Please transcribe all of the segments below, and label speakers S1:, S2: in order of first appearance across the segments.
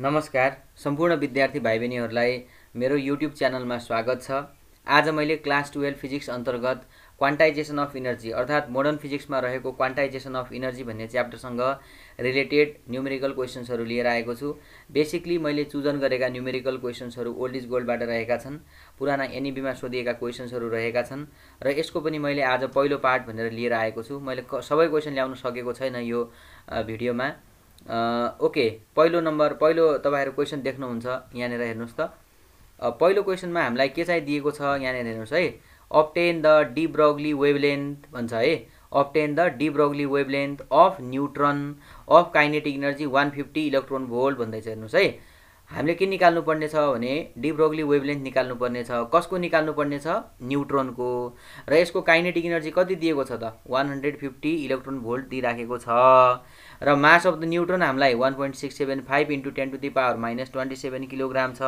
S1: नमस्कार सम्पूर्ण विद्यार्थी भाइ बहिनीहरूलाई मेरो युट्युब च्यानलमा स्वागत छ आज मैले क्लास टुवेल्भ फिजिक्स अन्तर्गत क्वान्टाइजेसन अफ इनर्जी अर्थात् मोडर्न फिजिक्समा रहेको क्वान्टाइजेसन अफ इनर्जी भन्ने च्याप्टरसँग रिलेटेड न्युमेरिकल क्वेसन्सहरू लिएर आएको छु बेसिकली मैले चुजन गरेका न्युमेरिकल क्वेसन्सहरू ओल्ड इज गोल्डबाट रहेका छन् पुराना एनइबीमा सोधिएका क्वेसन्सहरू रहेका छन् र यसको पनि मैले आज पहिलो पार्ट भनेर लिएर आएको छु मैले सबै क्वेसन ल्याउन सकेको छैन यो भिडियोमा ओके पहिलो नम्बर पहिलो तपाईँहरू क्वेसन देख्नुहुन्छ यहाँनिर हेर्नुहोस् त पहिलो क्वेसनमा हामीलाई के चाहिँ दिएको छ यहाँनिर हेर्नुहोस् है अप्टेन द डिब्रग्ली वेभलेन्थ भन्छ है obtain the de Broglie wavelength of neutron of kinetic energy one fifty electron volt भन्दैछ हेर्नुहोस् है हामीले के निकाल्नुपर्ने छ भने डिब्रोग्ली वेभलेन्थ निकाल्नुपर्ने छ कसको निकाल्नुपर्ने छ न्युट्रोनको र यसको काइनेटिक इनर्जी कति दिएको छ त one hundred fifty electron volt दिइराखेको छ र मास अफ द न्युट्रन हामीलाई one point six seven five into ten to the power minus twenty seven kilogram छ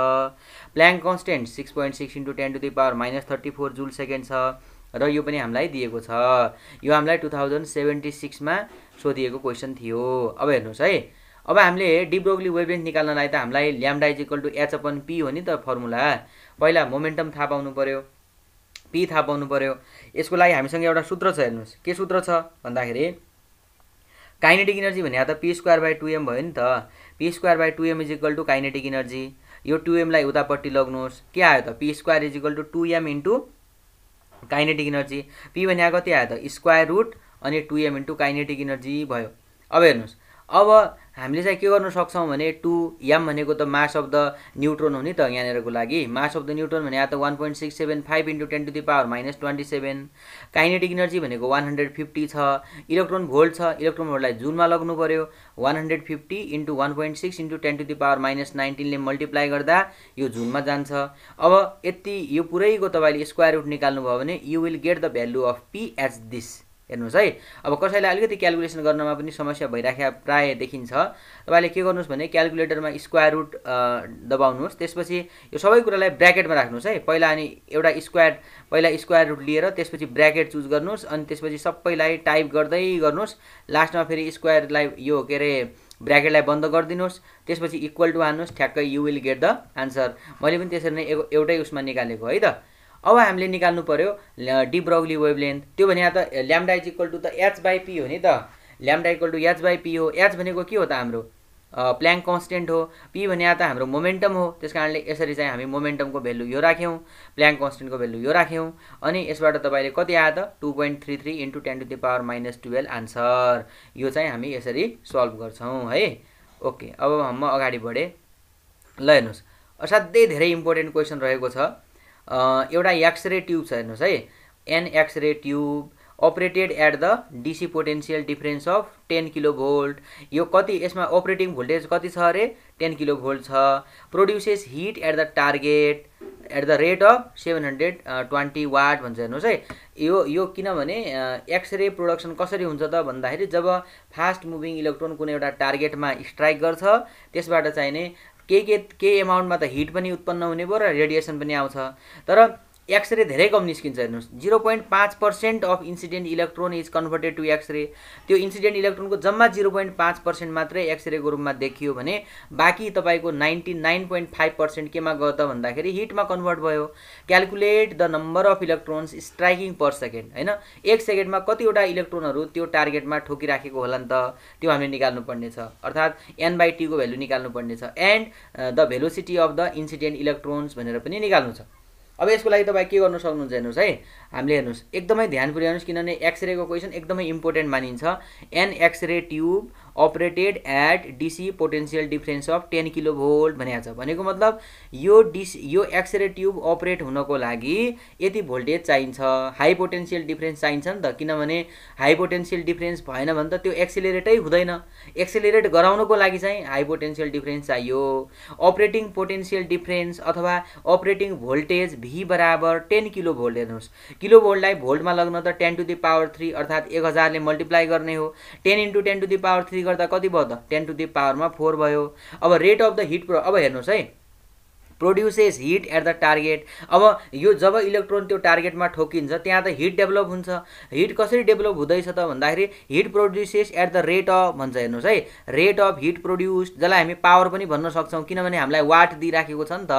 S1: Planck constant six point six into ten to the power minus thirty four joule second छ र यो पनि हामीलाई दिएको छ यो हामीलाई टु थाउजन्ड सेभेन्टी सिक्समा सोधिएको क्वेसन थियो अब हेर्नुहोस् है अब हामीले डिब्रोगली वेभलेन्थ निकाल्नलाई त हामीलाई lambda equal to H upon P हो नि त फर्मुला पहिला मोमेन्टम थाहा पाउनु पऱ्यो पी थाहा पाउनु पऱ्यो यसको लागि हामीसँग एउटा सूत्र छ हेर्नुहोस् के सूत्र छ भन्दाखेरि काइनेटिक इनर्जी भन्या त P square by two M भयो नि त P square by two M is equal to kinetic energy यो टु एमलाई उतापट्टि लग्नुहोस् के आयो त P square is equal to two M into kinetic energy P भने कति आयो त स्क्वायर रुट अनि two M into kinetic energy भयो अब हेर्नुहोस् अब हामीले चाहिँ के गर्नु सक्छौँ भने टु याम भनेको त मास अफ द न्युट्रोन हो नि त यहाँनिरको लागि मास अफ द न्युट्रोन भने या त one point six seven five into ten to the power minus twenty seven kinetic energy भनेको वान हन्ड्रेड फिफ्टी छ इलेक्ट्रोन भोल्ट छ इलेक्ट्रोन भोल्टलाई जुनमा लग्नु पऱ्यो one hundred fifty into one point six into ten to the power minus नाइन्टिनले multiply गर्दा यो जुनमा जान्छ अब यति यो पुरैको तपाईँले स्क्वायर रुट निकाल्नुभयो भने you will get the value of P H this हेर्नुहोस् है अब कसैलाई अलिकति क्यालकुलेसन गर्नमा पनि समस्या भइराख्या प्राय देखिन्छ तपाईँले के गर्नुहोस् भने क्यालकुलेटरमा स्क्वायर रुट दबाउनुहोस् त्यसपछि यो सबै कुरालाई ब्राकेटमा राख्नुहोस् है पहिला अनि एउटा स्क्वायर पहिला स्क्वायर रुट लिएर त्यसपछि ब्राकेट चुज गर्नुहोस् अनि त्यसपछि सबैलाई टाइप गर्दै गर्नुहोस् लास्टमा फेरि स्क्वायरलाई यो के अरे ब्राकेटलाई बन्द गरिदिनुहोस् त्यसपछि इक्वल टु हान्नुहोस् ठ्याक्कै you will get the answer मैले पनि त्यसरी नै एउटै उसमा निकालेको है त अब हामीले निकाल्नु पऱ्यो वेभ वेभलेन्थ त्यो भने त ल्याम्डा इज इक्वल टु त एच बाई पी हो नि त lambda equal to H by P हो एच भनेको के हो त हाम्रो प्ल्याङ कन्सटेन्ट हो पी भने त हाम्रो मोमेन्टम हो त्यस कारणले यसरी चाहिँ हामी मोमेन्टमको भेल्यु यो राख्यौँ प्ल्याङ कन्सटेन्टको भेल्यु यो राख्यौँ अनि यसबाट तपाईँले कति आयो त two point three three into ten to the power minus twelve answer यो चाहिँ हामी यसरी सल्भ गर्छौँ है ओके अब म अगाडि बढेँ ल हेर्नुहोस् असाध्यै धेरै इम्पोर्टेन्ट क्वेसन रहेको छ एउटा एक्सरे ट्युब छ हेर्नुहोस् है an X-ray tube operated at the DC potential difference of ten kilo volt यो कति यसमा अपरेटिङ भोल्टेज कति छ अरे टेन किलो भोल्ट छ produces heat at the target at the rate of seven hundred twenty watt भन्छ हेर्नुहोस् है यो यो किनभने एक्सरे प्रोडक्सन कसरी हुन्छ त भन्दाखेरि जब फास्ट मुभिङ इलेक्ट्रोन कुनै एउटा टार्गेटमा स्ट्राइक गर्छ त्यसबाट चाहिने केही के केही एमाउन्टमा त हिट पनि उत्पन्न हुने भयो र रेडिएसन पनि आउँछ तर एक्सरे धेरै कम निस्किन्छ हेर्नुहोस् जिरो पोइन्ट पाँच percent of incident electron is converted to X-ray त्यो इन्सिडेन्ट इलेक्ट्रोनको जम्मा जिरो पोइन्ट पाँच पर्सेन्ट मात्रै एक्सरेको रूपमा देखियो भने बाँकी तपाईँको ninety nine point five percent केमा गयो त भन्दाखेरि हिटमा कन्भर्ट भयो calculate the number of electrons striking per second होइन एक सेकेन्डमा कतिवटा इलेक्ट्रोनहरू त्यो टार्गेटमा ठोकिराखेको होला नि त त्यो हामीले निकाल्नुपर्ने छ अर्थात् एन बाई टीको भेल्यु निकाल्नु पर्नेछ and the velocity of the incident electrons भनेर पनि निकाल्नु छ अब यसको लागि तपाईँ के गर्नु सक्नुहुन्छ हेर्नुहोस् है हामीले हेर्नुहोस् एकदमै ध्यान पुर्याउनुहोस् किनभने एक्सरेको क्वेसन एकदमै इम्पोर्टेन्ट मानिन्छ an X-ray tube operated at DC potential difference of ten kilo volt भनेको छ भनेको मतलब यो डिसी यो एक्सरे ट्युब अपरेट हुनको लागि यति भोल्टेज चाहिन्छ हाई पोटेन्सियल डिफ्रेन्स चाहिन्छ नि त किनभने हाई पोटेन्सियल डिफ्रेन्स भएन भने त त्यो एक्सिलेरेटै हुँदैन एक्सिलेरेट गराउनको लागि चाहिँ हाई पोटेन्सियल डिफ्रेन्स चाहियो अपरेटिङ पोटेन्सियल डिफ्रेन्स अथवा अपरेटिङ भोल्टेज भी बराबर टेन किलो भोल्ट हेर्नुहोस् किलो भोल्टलाई भोल्टमा लग्न त ten to the power three अर्थात् एक हजारले मल्टिप्लाई गर्ने हो ten into ten to the power three गर्दा कति भयो त टेन टु दि पावरमा फोर भयो अब रेट अफ द हिट प्र अब हेर्नुहोस् है produces heat at the target अब यो जब इलेक्ट्रोन त्यो टार्गेटमा ठोकिन्छ त्यहाँ त हिट डेभलप हुन्छ हिट कसरी डेभलप हुँदैछ त भन्दाखेरि heat produces at the rate of भन्छ हेर्नुहोस् है रेट अफ हिट प्रोड्युस जसलाई हामी पावर पनि भन्न सक्छौँ किनभने हामीलाई वाट दिइराखेको छ नि त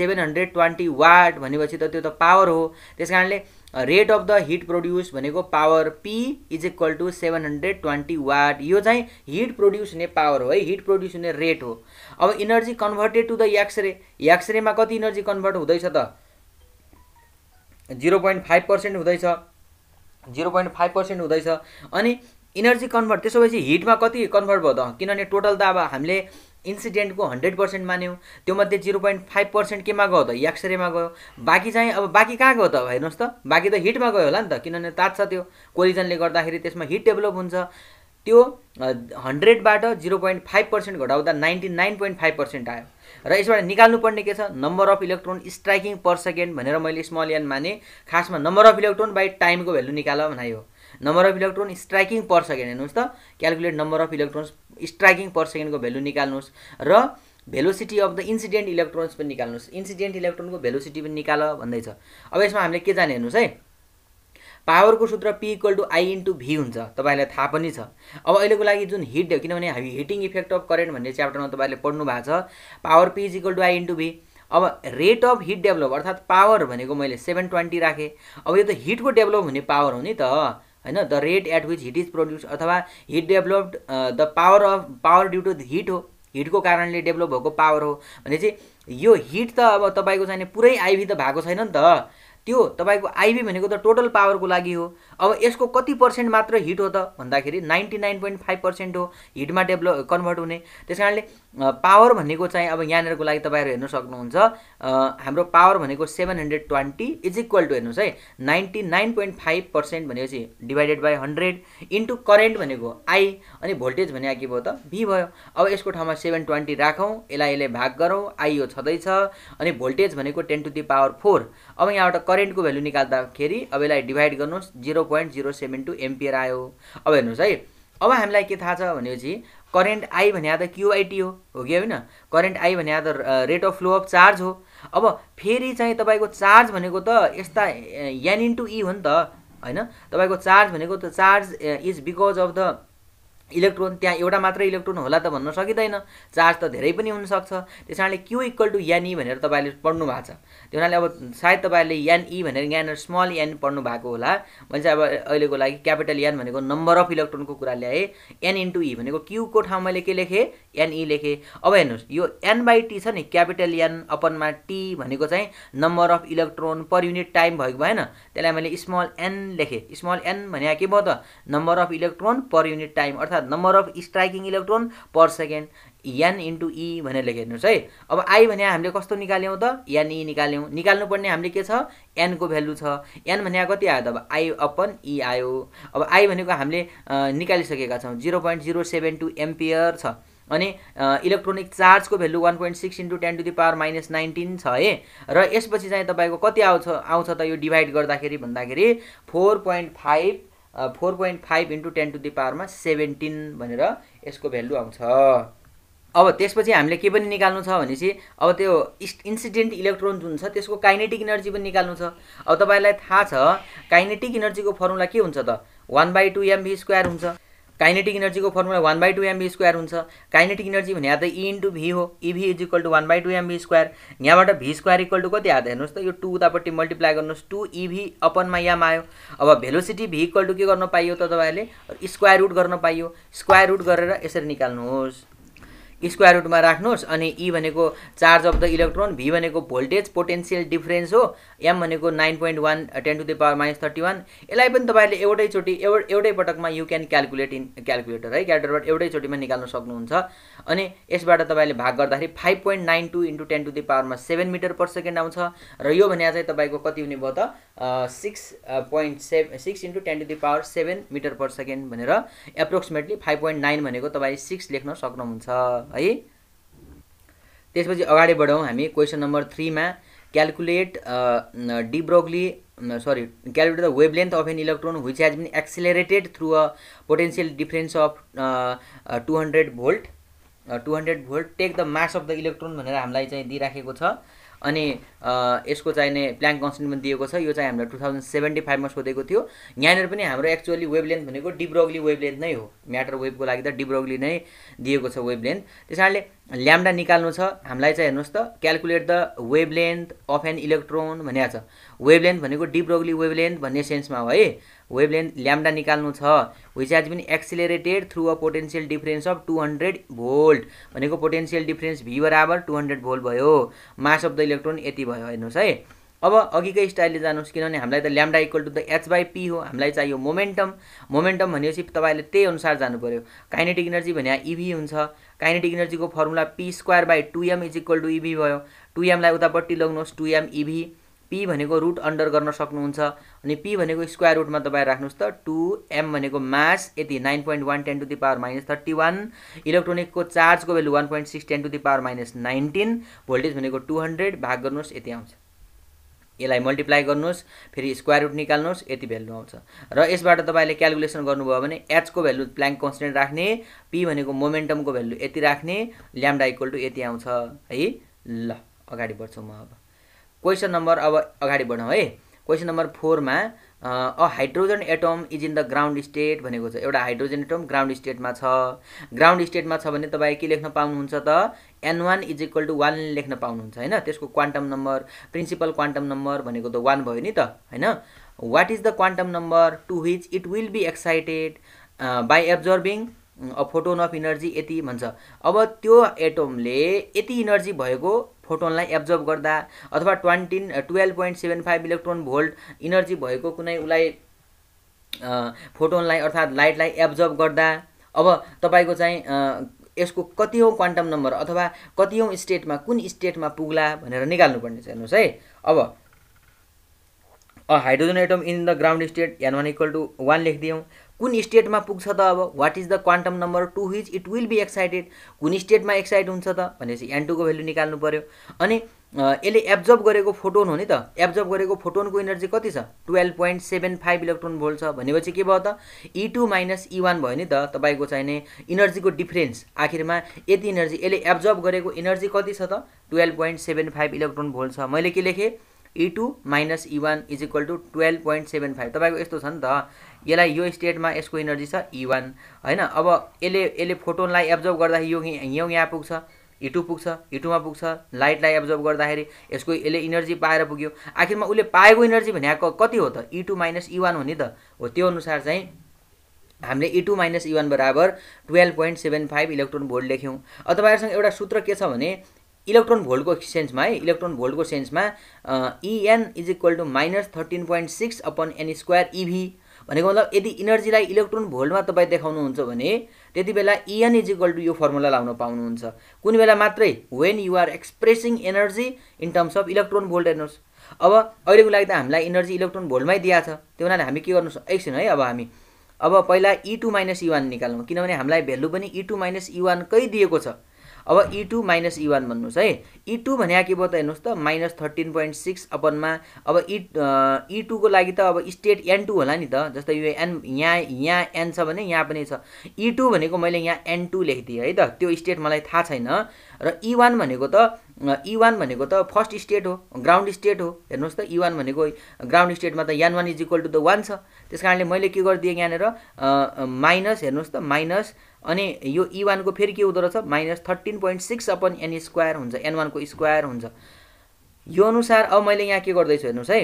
S1: सेभेन हन्ड्रेड ट्वेन्टी वाट भनेपछि त त्यो त पावर हो त्यस कारणले rate of the heat produce भनेको power P is equal to seven hundred twenty watt यो चाहिँ हिट प्रड्युस हुने पावर हो है हिट प्रड्युस हुने रेट हो अब energy converted to the X-ray एक्सरेमा कति इनर्जी कन्भर्ट हुँदैछ त जिरो पोइन्ट फाइभ पर्सेन्ट हुँदैछ जिरो पोइन्ट फाइभ पर्सेन्ट हुँदैछ अनि इनर्जी कन्भर्ट त्यसो भएपछि हिटमा कति कन्भर्ट भयो त किनभने टोटल त अब हामीले इन्सिडेन्टको हन्ड्रेड पर्सेन्ट मान्यौँ त्योमध्ये जिरो पोइन्ट फाइभ पर्सेन्ट केमा गयो त याक्सरेमा गयो बाँकी चाहिँ अब बाँकी कहाँ गयो त हेर्नुहोस् त बाँकी त हिटमा गयो होला नि त किनभने तात्छ त्यो कोलिजनले गर्दाखेरि त्यसमा हिट डेभलप हुन्छ त्यो हन्ड्रेडबाट जिरो पोइन्ट फाइभ पर्सेन्ट घटाउँदा ninety nine point five percent आयो र यसबाट निकाल्नुपर्ने के छ number of electron striking per second भनेर मैले स्मल यान माने खासमा नम्बर अफ इलेक्ट्रोन बाई टाइमको भेल्यु निकाल भनायो number of electron striking per second हेर्नुहोस् त calculate number of electrons striking per सेकेन्डको भेल्यु निकाल्नुहोस् र velocity of the incident electrons पनि निकाल्नुहोस् इन्सिडेन्ट इलेक्ट्रोनको भेलोसिटी पनि निकाल भन्दैछ अब यसमा हामीले के जाने हेर्नुहोस् है पावरको सूत्र P equal to I into V हुन्छ तपाईँलाई थाहा पनि छ अब अहिलेको लागि जुन हिट किनभने हामी हिटिङ इफेक्ट अफ करेन्ट भन्ने च्याप्टरमा तपाईँले पढ्नु भएको छ power P is equal to I into V अब रेट अफ हिट डेभलप अर्थात् पावर भनेको मैले सेभेन ट्वेन्टी राखेँ अब यो त हिटको डेभलप हुने पावर हो नि त होइन the rate at which heat is produce अथवा heat developed the power of power due to heat हो हिटको कारणले डेभलप भएको पावर हो भने चाहिँ यो हिट त अब तपाईँको चाहिँ पुरै आइभी त भएको छैन नि त त्यो तपाईँको आइबी भनेको त टोटल पावरको लागि हो अब यसको कति पर्सेन्ट मात्र हिट हो त भन्दाखेरि ninety nine point five percent हो हिटमा डेभलप कन्भर्ट हुने त्यस कारणले पावर भनेको चाहिँ अब यहाँनिरको लागि तपाईँहरू हेर्नु सक्नुहुन्छ हाम्रो पावर भनेको seven hundred twenty is equal to हेर्नुहोस् है ninety nine point five percent भनेपछि divided by hundred into current भनेको आई अनि भोल्टेज भने के भयो त भी भयो अब यसको ठाउँमा सेभेन ट्वेन्टी राखौँ यसलाई यसले भाग गरौँ आई यो छँदैछ अनि भोल्टेज भनेको ten to the power four अब यहाँबाट करेन्टको भेल्यु निकाल्दाखेरि अब यसलाई डिभाइड गर्नुहोस् zero point zero seven two ampere आयो अब हेर्नुहोस् है अब हामीलाई के थाहा छ भनेपछि करेन्ट आई भने त क्युआइटी हो हो कि होइन करेन्ट आई भने त rate of flow of charge हो अब फेरि चाहिँ तपाईँको चार्ज भनेको त यस्ता एन इन्टु ई हो नि त होइन तपाईँको चार्ज भनेको त charge is because of the electron त्यहाँ एउटा मात्र इलेक्ट्रोन होला त भन्न सकिँदैन चार्ज त धेरै पनि हुनसक्छ त्यस कारणले क्यु इक्वल टु यान भनेर तपाईँले पढ्नु भएको छ त्यो हुनाले अब सायद तपाईँले यान ई e भनेर यहाँनिर स्मल यान पढ्नु भएको होला मैले चाहिँ अब अहिलेको लागि क्यापिटल यान भनेको नम्बर अफ इलेक्ट्रोनको कुरा ल्याएँ एन इन्टु ई भनेको क्युको ठाउँ मैले के लेखेँ एन ई e लेखेँ अब हेर्नुहोस् यो एन बाई टी छ नि क्यापिटल यान अपनमा टी भनेको चाहिँ number of electron per unit time भएको भएन त्यसलाई मैले स्मल एन लेखेँ स्मल एन भने के भयो त number of electron per unit time अर्थात् अर्थात् number of striking electron per second n into e भनेर लेखेर है अब आई भने हामीले कस्तो निकाल्यौँ त एन ई e निकाल्यौँ निकाल्नुपर्ने हामीले के छ एनको भ्यालु छ एन भने कति आयो त अब आई अपन ई आयो अब आई भनेको हामीले निकालिसकेका छौँ zero point zero seven two ampere छ अनि इलेक्ट्रोनिक चार्जको value one point six into ten to the power minus nineteen छ है र यसपछि चाहिँ तपाईँको कति आउँछ आउँछ त यो डिभाइड गर्दाखेरि भन्दाखेरि four point five four point five into ten to the पावरमा सेभेन्टिन भनेर यसको भेल्यु आउँछ अब त्यसपछि हामीले के पनि निकाल्नु छ भनेपछि अब त्यो इन्सिडेन्ट इलेक्ट्रोन जुन छ त्यसको काइनेटिक इनर्जी पनि निकाल्नु छ अब तपाईँलाई थाहा छ काइनेटिक इनर्जीको फर्मुला के हुन्छ त one by two m v square हुन्छ काइनेटिक इनर्जीको formula one by two m v square हुन्छ काइनेटिक इनर्जी भने यहाँ त इ इन्टु भी हो e v is equal to one by two m v square यहाँबाट भी स्क्वायर इक्वल टु कति आएको हेर्नुहोस् त यो टू उतापट्टि मल्टिप्लाई गर्नुहोस् टू इभी अपनमा यहाँ आयो अब भेलोसिटी भी इक्वल टु के गर्न पाइयो त तपाईँहरूले स्क्वायर रुट गर्न पाइयो स्क्वायर रुट गरेर यसरी निकाल्नुहोस् स्क्वायर रुटमा राख्नुहोस् अनि ई e भनेको charge of the electron v भनेको भोल्टेज पोटेन्सियल डिफरेन्स हो एम भनेको nine point one ten to the power minus thirty one यसलाई पनि तपाईँहरूले एउटैचोटि एउटा एउटै पटकमा you can calculate in calculator है क्यालकुलेटरबाट एउटैचोटिमा निकाल्न सक्नुहुन्छ अनि यसबाट तपाईँले भाग गर्दाखेरि five point nine two into ten to the पावरमा सेभेन मिटर पर सेकेन्ड आउँछ र यो भने चाहिँ तपाईँको कति हुने भयो त six point seven six into ten to the power seven metre per second भनेर एप्रोक्सिमेटली फाइभ पोइन्ट नाइन भनेको तपाईँ सिक्स लेख्न सक्नुहुन्छ है त्यसपछि अगाडि बढौँ हामी क्वेसन नम्बर थ्रीमा calculate de Broglie sorry calculate the wavelength of an electron which has been accelerated through a potential difference of two hundred volt two hundred volt take the mass of the electron भनेर हामीलाई चाहिँ दिइराखेको छ अनि यसको चाहिने प्लाङ consent पनि दिएको छ यो चाहिँ हामीलाई टु थाउजन्ड सेभेन्टी फाइभमा सोधेको थियो यहाँनिर पनि हाम्रो एक्चुअली वेभ लेन्थ भनेको डिब्रोगली वेभ लेन्थ नै हो म्याटर वेभको लागि त डिब्रोग्ली नै दिएको छ वेभ लेन्थ त्यस कारणले ल्याम्डा निकाल्नु छ हामीलाई चाहिँ हेर्नुहोस् त calculate the wavelength of an electron भनेको छ वेभ लेन्थ भनेको डिप्रोगली वेभ लेन्थ भन्ने सेन्समा हो है वेभ ल्याम्डा निकाल्नु छ which has been accelerated through a potential difference of two hundred volt भनेको पोटेन्सियल डिफरेन्स भी बराबर टू हन्ड्रेड भोल्ट भयो मास अफ द इलेक्ट्रोन यति भयो हेर्नुहोस् है अब अघिकै स्टाइलले जानुहोस् किनभने हामीलाई त lambda equal to the h by P हो हामीलाई चाहियो मोमेन्टम मोमेन्टम भनेपछि तपाईँले त्यही अनुसार जानु पऱ्यो काइनेटिक इनर्जी भने इभी e हुन्छ काइनेटिक इनर्जीको formula p square by m is equal to e v भयो एमलाई उतापट्टि लग्नुहोस् एम इभी पी भनेको रुट अन्डर गर्न सक्नुहुन्छ अनि पी भनेको स्क्वायर रुटमा तपाईँ राख्नुहोस् त टु एम भनेको मास यति nine point one ten to the power minus thirty one इलेक्ट्रोनिकको चार्जको value one point six ten to the power minus nineteen voltage भनेको टू हन्ड्रेड भाग गर्नुहोस् यति आउँछ यसलाई मल्टिप्लाई गर्नुहोस् फेरि स्क्वायर रुट निकाल्नुहोस् यति भेल्यु आउँछ र यसबाट तपाईँले क्यालकुलेसन गर्नुभयो भने एचको भेल्यु प्लाङ्क कन्सटेन्ट राख्ने पी भनेको मोमेन्टमको भेल्यु यति राख्ने ल्याम्डा इक्वल टु यति आउँछ है ल अगाडि बढ्छौँ म अब क्वेसन नम्बर अब अगाडि बढौँ है क्वेसन नम्बर फोरमा a hydrogen atom is in the ground state भनेको छ एउटा हाइड्रोजन एटम ग्राउन्ड स्टेटमा छ ग्राउन्ड स्टेटमा छ भने तपाईँ के लेख्न पाउनुहुन्छ त n one is equal to one लेख्न पाउनुहुन्छ होइन त्यसको quantum number principal quantum number भनेको त वान भयो नि त होइन what is the quantum number to which it will be excited by absorbing a photon of energy यति भन्छ अब त्यो एटमले यति इनर्जी भएको फोटोनलाई एब्जर्भ गर्दा अथवा twenty twelve point seven five electron volt energy भएको कुनै उसलाई फोटोनलाई अर्थात् लाइटलाई एब्जर्भ गर्दा अब तपाईँको चाहिँ यसको कति हौ क्वान्टम नम्बर अथवा कति हौ स्टेटमा कुन स्टेटमा पुग्ला भनेर निकाल्नुपर्ने छ हेर्नुहोस् है अब a hydrogen atom in the ground state n one equal to one लेखिदियौँ कुन स्टेटमा पुग्छ त अब what is the quantum number to which it will be excited कुन स्टेटमा एक्साइट हुन्छ त भनेपछि एन टूको भेल्यु निकाल्नु पऱ्यो अनि यसले एब्जर्भ गरेको फोटोन हो नि त एब्जर्भ गरेको फोटोनको इनर्जी कति छ twelve point seven five electron volt छ भनेपछि के भयो त e two minus e one भयो नि त तपाईँको चाहिने इनर्जीको डिफ्रेन्स आखिरमा यति इनर्जी यसले एब्जर्भ गरेको इनर्जी कति छ त twelve point seven five electron volt छ मैले के लेखेँ e two minus e one is equal to twelve point seven five तपाईँको यस्तो छ नि त यसलाई यो स्टेटमा यसको इनर्जी छ ई e वान होइन अब यसले यसले फोटोनलाई एब्जर्भ गर्दाखेरि यो यो यहाँ पुग्छ ई e टू पुग्छ ई e टूमा पुग्छ लाइटलाई एब्जर्भ गर्दाखेरि यसको यसले इनर्जी पाएर पुग्यो आखिरमा उसले पाएको इनर्जी भनेको कति हो त e two minus e one हो नि त हो त्यो अनुसार चाहिँ हामीले e two minus e one बराबर twelve point seven five electron volt लेख्यौँ अब तपाईँहरूसँग एउटा सूत्र के छ भने इलेक्ट्रोन भोल्टको सेन्समा है इलेक्ट्रोन भोल्टको सेन्समा e n is equal to minus thirteen point six upon n square e v भनेको मतलब यदि इनर्जीलाई इलेक्ट्रोन भोल्टमा तपाईँ देखाउनुहुन्छ भने त्यति बेला इएन इज इक्वल टु यो फर्मुला लाउन पाउनुहुन्छ कुन बेला मात्रै when you're expressing energy in terms of electron volt हेर्नुहोस् अब अहिलेको लागि त हामीलाई इनर्जी इलेक्ट्रोन भोल्टमै दिएको छ त्यो हुनाले हामी के गर्नु एकछिन है अब हामी अब पहिला इ टू माइनस इवान निकाल्नु किनभने हामीलाई भेल्यु पनि इ टू माइनस इवानकै दिएको छ अब E2 two minus e one भन्नुहोस् है E2 टू भने के भयो त हेर्नुहोस् त माइनस थर्टिन पोइन्ट सिक्स अपनमा अब इ ई टूको लागि त अब स्टेट एन टू होला नि त जस्तै यो एन यहाँ यहाँ एन छ भने यहाँ पनि छ इ e टू भनेको मैले यहाँ एन टू लेखिदिएँ है त त्यो स्टेट मलाई थाहा छैन र इ e वान भनेको त इ वान e भनेको त फर्स्ट स्टेट हो ग्राउन्ड स्टेट हो हेर्नुहोस् त इ वान भनेको ग्राउन्ड स्टेटमा त n one is equal to the one छ त्यस कारणले मैले के गरिदिएँ यहाँनिर माइनस हेर्नुहोस् त माइनस अनि यो इ e वानको फेरि के हुँदो रहेछ minus thirteen point six upon n square हुन्छ एन वानको स्क्वायर हुन्छ यो अनुसार अब मैले यहाँ के गर्दैछु हेर्नुहोस् है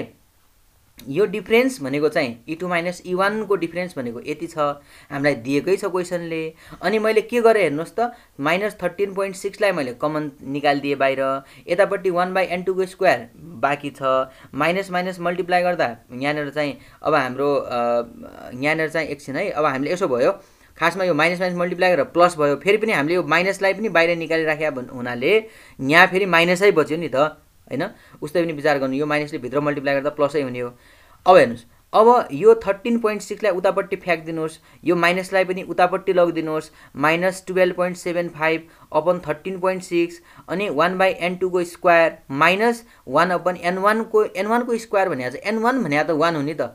S1: यो डिफ्रेन्स भनेको चाहिँ e e two minus e वानको डिफ्रेन्स भनेको यति छ हामीलाई दिएकै छ क्वेसनले अनि मैले के गरेँ हेर्नुहोस् त माइनस थर्टिन पोइन्ट सिक्सलाई मैले कमन निकालिदिएँ बाहिर यतापट्टि वान बाई एन टूको स्क्वायर बाँकी छ माइनस माइनस मल्टिप्लाई गर्दा यहाँनिर चाहिँ अब हाम्रो यहाँनिर चाहिँ एकछिन है अब हामीले यसो भयो खासमा यो माइनस माइनस मल्टिप्लाई गरेर प्लस भयो फेरि पनि हामीले यो माइनसलाई पनि बाहिर निकालिराख्या हुनाले यहाँ फेरि माइनसै बच्यो नि त होइन उस्तै पनि विचार गर्नु यो माइनसले भित्र मल्टिप्लाई गर्दा प्लसै हुने हो अब हेर्नुहोस् अब यो थर्टिन पोइन्ट सिक्सलाई उतापट्टि फ्याँकिदिनुहोस् यो माइनसलाई पनि उतापट्टि लगिदिनुहोस् minus twelve point seven five upon thirteen point six अनि वान बाई एन टूको square minus one upon n वानको एन वानको स्क्वायर भने चाहिँ एन वान भने त वान नि त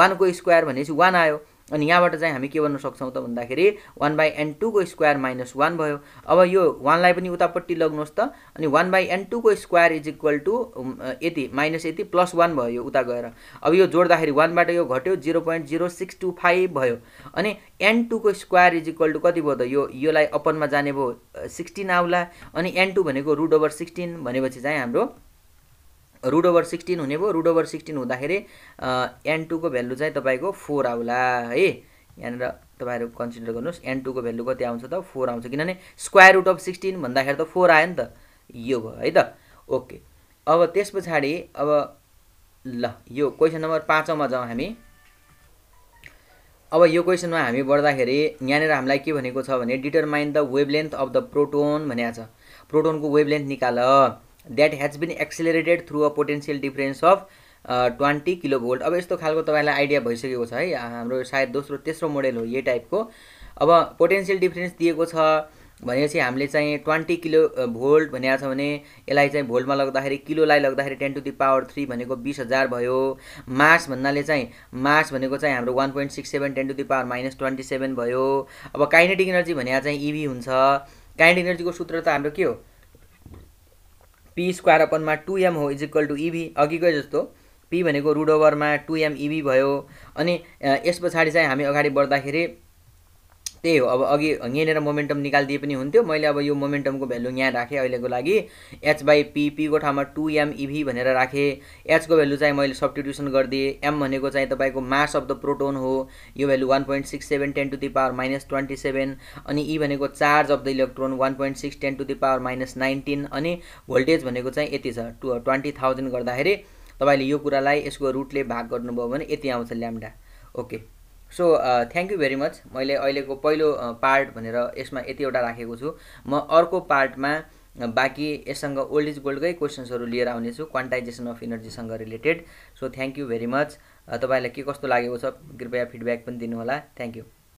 S1: वानको स्क्वायर भनेपछि वान आयो अनि यहाँबाट चाहिँ हामी के गर्न सक्छौँ त भन्दाखेरि वान बाई एन टूको स्क्वायर माइनस वान भयो अब यो वानलाई पनि उतापट्टि लग्नुहोस् त अनि वान बाई एन टूको स्क्वायर इज इक्वल टु यति माइनस यति प्लस वान भयो यो उता गएर अब यो जोड्दाखेरि वानबाट यो घट्यो zero point zero six two five भयो अनि एन टूको स्क्वायर इज इक्वल टु कति भयो त यो योलाई अपनमा जाने भयो सिक्सटिन आउला अनि एन टू भनेको रुट ओभर सिक्सटिन भनेपछि चाहिँ हाम्रो रुड ओभर सिक्सटिन हुने भयो रुड ओभर सिक्सटिन हुँदाखेरि एन टूको भेल्यु चाहिँ तपाईँको फोर आउला है यहाँनिर तपाईँहरू कन्सिडर गर्नुहोस् एन टूको भेल्यु कति आउँछ त फोर आउँछ किनभने स्क्वायर रुट अफ सिक्सटिन भन्दाखेरि त फोर आयो नि त यो भयो है त ओके अब त्यस पछाडि अब ल यो क्वेसन नम्बर पाँचौँमा जाउँ हामी अब यो क्वेसनमा हामी बढ्दाखेरि यहाँनिर हामीलाई के भनेको छ भने determine the wavelength of the proton भनेको छ प्रोटोनको वेभ लेन्थ निकाल that has been accelerated through a potential difference of twenty kilo volt अब यस्तो खालको तपाईँलाई आइडिया भइसकेको छ है हाम्रो सायद दोस्रो तेस्रो मोडेल हो यही टाइपको अब पोटेन्सियल डिफरेन्स दिएको छ भनेपछि हामीले चाहिँ ट्वेन्टी किलो भोल्ट भनेको छ भने यसलाई चाहिँ भोल्टमा लग्दाखेरि किलोलाई लग्दाखेरि ten to the power three भनेको बिस हजार भयो मास भन्नाले चाहिँ मास भनेको चाहिँ हाम्रो one point six seven ten to the power minus twenty seven भयो अब काइनेटिक इनर्जी भनेको चाहिँ इभी e हुन्छ काइनेटिक इनर्जीको सूत्र त हाम्रो के हो पी स्क्वायर अपनमा टु एम हो इज इक्वल टु इभी अघिकै जस्तो पी भनेको रुड ओभरमा टु एम इभी भयो अनि यस पछाडि चाहिँ हामी अगाडि बढ्दाखेरि त्यही हो अब अघि यहाँनिर मोमेन्टम निकालिदिए पनि हुन्थ्यो मैले अब यो मोमेन्टमको भ्यालु यहाँ राखेँ अहिलेको लागि एच बाई पी पीको ठाउँमा टु एम इभी भनेर राखेँ एचको भ्यालु चाहिँ मैले सब्टिट्युसन गरिदिएँ एम भनेको चाहिँ तपाईँको मास अफ द प्रोटोन हो यो value one point six seven ten to the power minus twenty seven अनि ई e भनेको charge of the electron one point six ten to the power minus nineteen अनि voltage भनेको चाहिँ यति छ to twenty thousand गर्दाखेरि तपाईँले यो कुरालाई यसको रुटले भाग गर्नुभयो भने यति आउँछ lambda okay so thank you very much मैले अहिलेको पहिलो पार्ट uh, भनेर यसमा यतिवटा राखेको छु म अर्को पार्टमा uh, बाँकी यससँग ओल्ड इज गोल्डकै क्वेसन्सहरू लिएर आउनेछु क्वान्टाइजेसन अफ इनर्जीसँग related so thank you very much तपाईँलाई के कस्तो लागेको छ कृपया फिडब्याक पनि दिनुहोला थ्याङ्क यू